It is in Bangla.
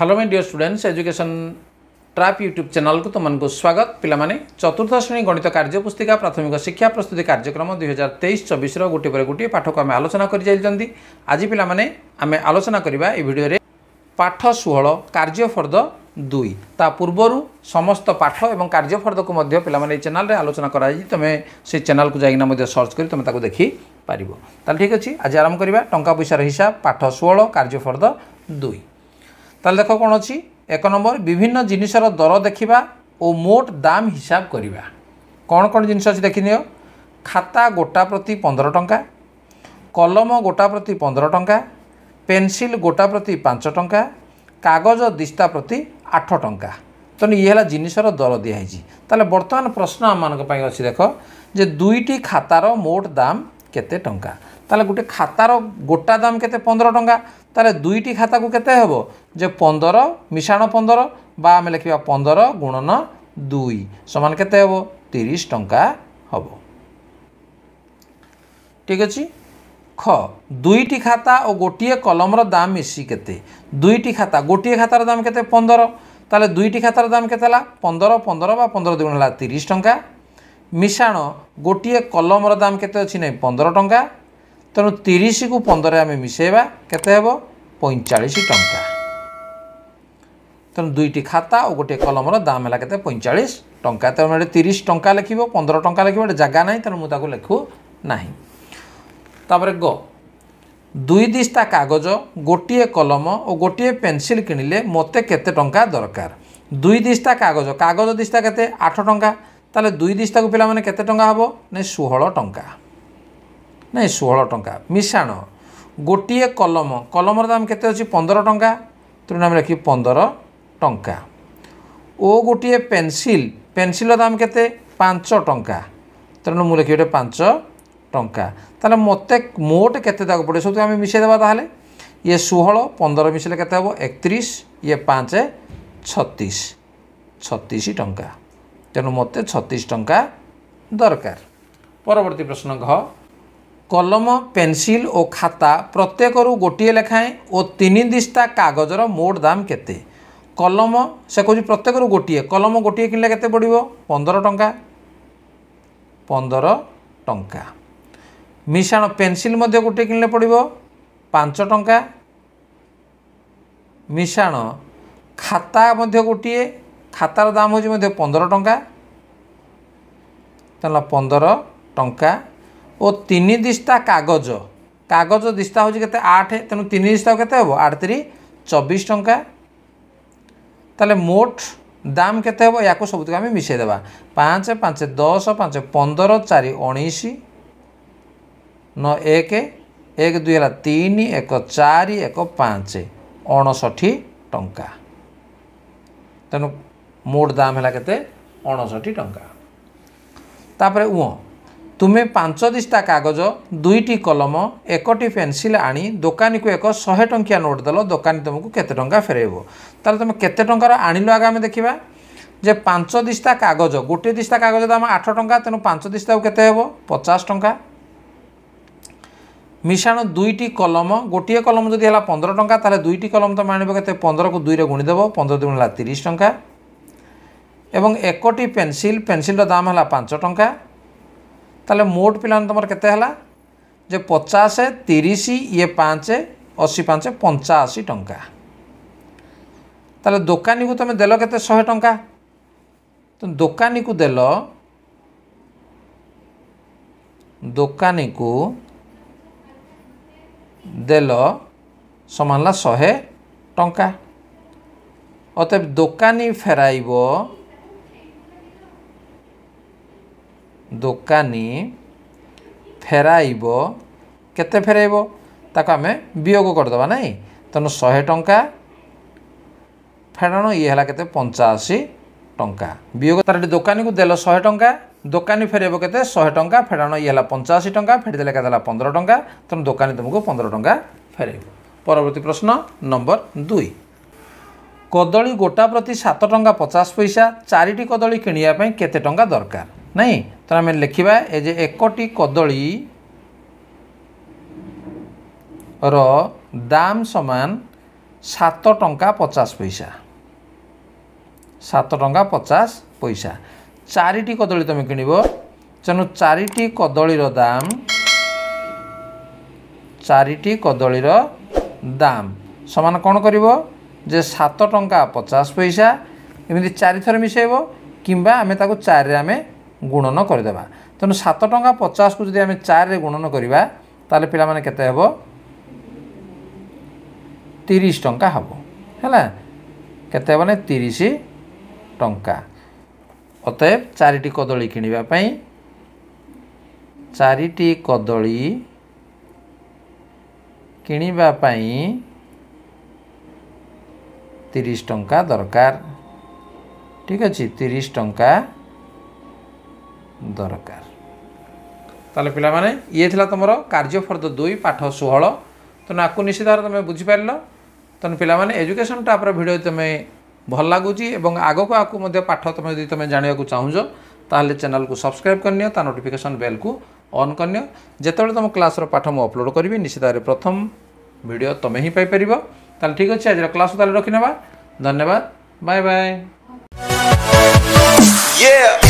Hello my dear students education trap YouTube channel को तुमको स्वागत पिलाने चतुर्थ श्रेणी गणित कार्य पुस्तिका प्राथमिक शिक्षा प्रस्तुति कार्यक्रम दुई हजार तेईस चबिश रोटे पर गोटे पाठक आम आलोचना कर आज पिलाने आम आलोचना करवा भिडियो पाठ षोह कार्य फर्द দুই তা পূর্বরু সমস্ত পাঠ এবং কার্যফর্দকু মধ্য পিলামানে এই চ্যানেলে আলোচনা করা হয়েছে তুমি সেই চ্যানেলকু যাইকিনা মধ্যে সর্চ করে তুমি তাকে দেখি পারিব তাহলে ঠিক আছে আজ আরম্ভ করা টঙ্কা পয়সার হিসাব পাঠ ষোহল কার্যফর্দ দুই তাহলে দেখ কোণ অছি এক নম্বর বিভিন্ন জিনিসর দর দেখিবা ও মোট দাম হিসাব করা কোণ কোণ জিনিস অছি দেখি নিও খাতা গোটা প্রতি পনেরো টঙ্কা কলম গোটা প্রতি পনেরো টঙ্কা পেনসিল গোটা প্রতি পাঁচ টঙ্কা কাগজ দিস্তা প্রতি আঠ টঙ্কা তেমন ইয়ে হল জিনিসর দর দিয়েছি তাহলে বর্তমান প্রশ্ন আমি অনেক অছি দেখ যে দুইটি খাতার মোট দাম কেতে টঙ্কা তাহলে গোটে খাতার গোটা দাম কেতে পনেরো টঙ্কা তাহলে দুইটি খাতা কেতে হব যে পনেরো মিশাণ পনেরো বা আমি লেখা পনেরো গুণন দুই সমান কেতে হব তিরিশ টঙ্কা হব ঠিক আছে খ দুইটি খাতা ও গোটিয়ে কলমর দাম মিশি কেতে দুইটি খাতা গোটিয়ে খাতার দাম কেতে পনেরো তাহলে দুইটি খাতার দাম কেতে হল পনেরো পনেরো বা পনেরো দুগুণ হল তিরিশ টঙ্কা ମିଶାଣ ଗୋଟିଏ କଲମର ଦାମ କେତେ ଅଛି ନାହିଁ ପନ୍ଦର ଟଙ୍କା ତେଣୁ ତିରିଶକୁ ପନ୍ଦର ଆମେ ମିଶାଇବା କେତେ ହେବ ପଇଁଚାଳିଶ ଟଙ୍କା ତେଣୁ ଦୁଇଟି ଖାତା ଓ ଗୋଟିଏ କଲମର ଦାମ ହେଲା କେତେ ପଇଁଚାଳିଶ ଟଙ୍କା ତେଣୁ ଏଠି ତିରିଶ ଟଙ୍କା ଲେଖିବ ପନ୍ଦର ଟଙ୍କା ଲେଖିବ ଏଠି ଜାଗା ନାହିଁ ତେଣୁ ମୁଁ ତାକୁ ଲେଖୁ ନାହିଁ ତାପରେ ଗ ଦୁଇ ଦିଶଟା କାଗଜ ଗୋଟିଏ କଲମ ଓ ଗୋଟିଏ ପେନ୍ସିଲ୍ କିଣିଲେ ମୋତେ କେତେ ଟଙ୍କା ଦରକାର ଦୁଇ ଦିଶଟା କାଗଜ କାଗଜ ଦିଶଟା କେତେ ଆଠ ଟଙ୍କା ତାହେଲେ ଦୁଇ ଦିଶଟାକୁ ପିଲାମାନେ କେତେ ଟଙ୍କା ହେବ ନାଇଁ ଷୋହଳ ଟଙ୍କା ନାଇଁ ଷୋହଳ ଟଙ୍କା ମିଶାଣ ଗୋଟିଏ କଲମ କଲମର ଦାମ କେତେ ଅଛି ପନ୍ଦର ଟଙ୍କା ତେଣୁ ଆମେ ଲେଖିବୁ ପନ୍ଦର ଟଙ୍କା ଓ ଗୋଟିଏ ପେନ୍ସିଲ୍ ପେନ୍ସିଲ୍ର ଦାମ କେତେ ପାଞ୍ଚ ଟଙ୍କା ତେଣୁ ମୁଁ ଲେଖିବି ଗୋଟେ ପାଞ୍ଚ ଟଙ୍କା ତାହେଲେ ମୋତେ ମୋଟ କେତେ ଦେବାକୁ ପଡ଼ିବ ସବୁକୁ ଆମେ ମିଶାଇଦେବା ତାହେଲେ ଇଏ ଷୋହଳ ପନ୍ଦର ମିଶାଇଲେ କେତେ ହେବ ଏକତିରିଶ ଇଏ ପାଞ୍ଚ ଛତିଶ ଛତିଶ ଟଙ୍କା ତେଣୁ ମୋତେ ଛତିଶ ଟଙ୍କା ଦରକାର ପରବର୍ତ୍ତୀ ପ୍ରଶ୍ନ ଘ କଲମ ପେନସିଲ ଓ ଖାତା ପ୍ରତ୍ୟେକରୁ ଗୋଟିଏ ଲେଖାଏଁ ଓ ତିନି ଦିସ୍ତା କାଗଜର ମୋଟ ଦାମ କେତେ କଲମ ସେ କହୁଛି ପ୍ରତ୍ୟେକରୁ ଗୋଟିଏ କଲମ ଗୋଟିଏ କିଣିଲେ କେତେ ପଡ଼ିବ ପନ୍ଦର ଟଙ୍କା ପନ୍ଦର ଟଙ୍କା ମିଶାଣ ପେନସିଲ ମଧ୍ୟ ଗୋଟିଏ କିଣିଲେ ପଡ଼ିବ ପାଞ୍ଚ ଟଙ୍କା ମିଶାଣ ଖାତା ମଧ୍ୟ ଗୋଟିଏ খাতার দাম হচ্ছে মধ্যে পনেরো টঙ্কা তাহলে পনেরো টঙ্কা ও তিন দিস্তা কাগজ কাগজ দিস্তা হচ্ছে কেতে আট তেমন তিন দিস্তা কেতে হব আট তিরি চব্বিশ টঙ্কা তাহলে মোট দাম কেতে হব ইয়াকু সবুতকে আমি মিশাই দেবা পাঁচ পাঁচ দশ পাঁচ পনেরো চারি উনিশ ন এক এক দুই হল তিন এক চারি এক পাঁচ অণষঠি টঙ্কা তেমন ମୋଟ ଦାମ ହେଲା କେତେ ଅଣଷଠି ଟଙ୍କା ତାପରେ ଉଁ ତୁମେ ପାଞ୍ଚ ଦିଶଟା କାଗଜ ଦୁଇଟି କଲମ ଏକଟି ପେନସିଲ୍ ଆଣି ଦୋକାନୀକୁ ଏକ ଶହେ ଟଙ୍କିଆ ନୋଟ୍ ଦେଲ ଦୋକାନୀ ତୁମକୁ କେତେ ଟଙ୍କା ଫେରାଇବ ତାହେଲେ ତୁମେ କେତେ ଟଙ୍କାର ଆଣିଲ ଆଗ ଆମେ ଦେଖିବା ଯେ ପାଞ୍ଚ ଦିଶଟା କାଗଜ ଗୋଟିଏ ଦିଶଟା କାଗଜ ଦାମ ଆଠ ଟଙ୍କା ତେଣୁ ପାଞ୍ଚ ଦିଶଟାକୁ କେତେ ହେବ ପଚାଶ ଟଙ୍କା ମିଶାଣ ଦୁଇଟି କଲମ ଗୋଟିଏ କଲମ ଯଦି ହେଲା ପନ୍ଦର ଟଙ୍କା ତାହେଲେ ଦୁଇଟି କଲମ ତୁମେ ଆଣିବ କେତେ ପନ୍ଦରକୁ ଦୁଇରେ ଗୁଣିଦେବ ପନ୍ଦର ଦୁଇ ହେଲା ତିରିଶ ଟଙ୍କା ଏବଂ ଏକଟି ପେନସିଲ୍ ପେନସିଲ୍ର ଦାମ ହେଲା ପାଞ୍ଚ ଟଙ୍କା ତାହେଲେ ମୋଟ ପିଲାମାନେ ତୁମର କେତେ ହେଲା ଯେ ପଚାଶ ତିରିଶ ଇଏ ପାଞ୍ଚ ଅଶୀ ପାଞ୍ଚ ପଞ୍ଚାଅଶୀ ଟଙ୍କା ତାହେଲେ ଦୋକାନୀକୁ ତୁମେ ଦେଲ କେତେ ଶହେ ଟଙ୍କା ଦୋକାନୀକୁ ଦେଲ ଦୋକାନୀକୁ ଦେଲ ସମାନ ହେଲା ଶହେ ଟଙ୍କା ଅତଏବ ଦୋକାନୀ ଫେରାଇବ ଦୋକାନୀ ଫେରାଇବ କେତେ ଫେରାଇବ ତାକୁ ଆମେ ବିୟୋଗ କରିଦେବା ନାହିଁ ତେଣୁ ଶହେ ଟଙ୍କା ଫେଡ଼ାଣ ଇଏ ହେଲା କେତେ ପଞ୍ଚାଅଶୀ ଟଙ୍କା ବିୟୋଗ ତା'ର ଦୋକାନୀକୁ ଦେଲ ଶହେ ଟଙ୍କା ଦୋକାନୀ ଫେରାଇବ କେତେ ଶହେ ଟଙ୍କା ଫେଡ଼ାଣ ଇଏ ହେଲା ପଞ୍ଚାଅଶୀ ଟଙ୍କା ଫେରିଦେଲେ କେତେ ହେଲା ପନ୍ଦର ଟଙ୍କା ତେଣୁ ଦୋକାନୀ ତୁମକୁ ପନ୍ଦର ଟଙ୍କା ଫେରାଇବ ପରବର୍ତ୍ତୀ ପ୍ରଶ୍ନ ନମ୍ବର ଦୁଇ କଦଳୀ ଗୋଟା ପ୍ରତି ସାତ ଟଙ୍କା ପଚାଶ ପଇସା ଚାରିଟି କଦଳୀ କିଣିବା ପାଇଁ କେତେ ଟଙ୍କା ଦରକାର ନାହିଁ ତାହେଲେ ଆମେ ଲେଖିବା ଏ ଯେ ଏକଟି କଦଳୀର ଦାମ ସମାନ ସାତ ଟଙ୍କା ପଚାଶ ପଇସା ସାତ ଟଙ୍କା ପଚାଶ ପଇସା ଚାରିଟି କଦଳୀ ତୁମେ କିଣିବ ତେଣୁ ଚାରିଟି କଦଳୀର ଦାମ ଚାରିଟି କଦଳୀର ଦାମ ସମାନ କ'ଣ କରିବ ଯେ ସାତ ଟଙ୍କା ପଚାଶ ପଇସା ଏମିତି ଚାରିଥର ମିଶାଇବ କିମ୍ବା ଆମେ ତାକୁ ଚାରିରେ ଆମେ গুণন করিদেবা তেমন সাত টঙ্কা পচাশকু যদি আমি চারে গুণন করা তাহলে পিলা মানে কেতে হব তিরিশ টঙ্কা হব হ্যাঁ কেতে হব না তিরিশ টঙ্কা অতএব চারিটি কদলী কিনিবা পাই চারিটি কদলী কিনিবা পাই তিরিশ টঙ্কা দরকার ঠিক আছে তিরিশ টঙ্কা ଦରକାର ତାହେଲେ ପିଲାମାନେ ଇଏ ଥିଲା ତୁମର କାର୍ଯ୍ୟ ଫର୍ଦ୍ଦ ଦୁଇ ପାଠ ଷୋହଳ ତେଣୁ ଆକୁ ନିଶ୍ଚିତ ତୁମେ ବୁଝିପାରିଲ ତେଣୁ ପିଲାମାନେ ଏଜୁକେସନ୍ ଟ୍ରାପ୍ର ଭିଡ଼ିଓ ତୁମେ ଭଲ ଲାଗୁଛି ଏବଂ ଆଗକୁ ଆକୁ ମଧ୍ୟ ପାଠ ତୁମେ ଯଦି ତୁମେ ଜାଣିବାକୁ ଚାହୁଁଛ ତାହେଲେ ଚ୍ୟାନେଲ୍କୁ ସବସ୍କ୍ରାଇବ୍ କରିନିଅ ତା ନୋଟିଫିକେସନ୍ ବେଲ୍କୁ ଅନ୍ କରିନିଅ ଯେତେବେଳେ ତୁମ କ୍ଲାସ୍ର ପାଠ ମୁଁ ଅପଲୋଡ଼ କରିବି ନିଶ୍ଚିତ ଭାବରେ ପ୍ରଥମ ଭିଡ଼ିଓ ତୁମେ ହିଁ ପାଇପାରିବ ତାହେଲେ ଠିକ୍ ଅଛି ଆଜିର କ୍ଲାସ୍ ତାହେଲେ ରଖିନେବା ଧନ୍ୟବାଦ ବାଏ ବାଏ Yeah!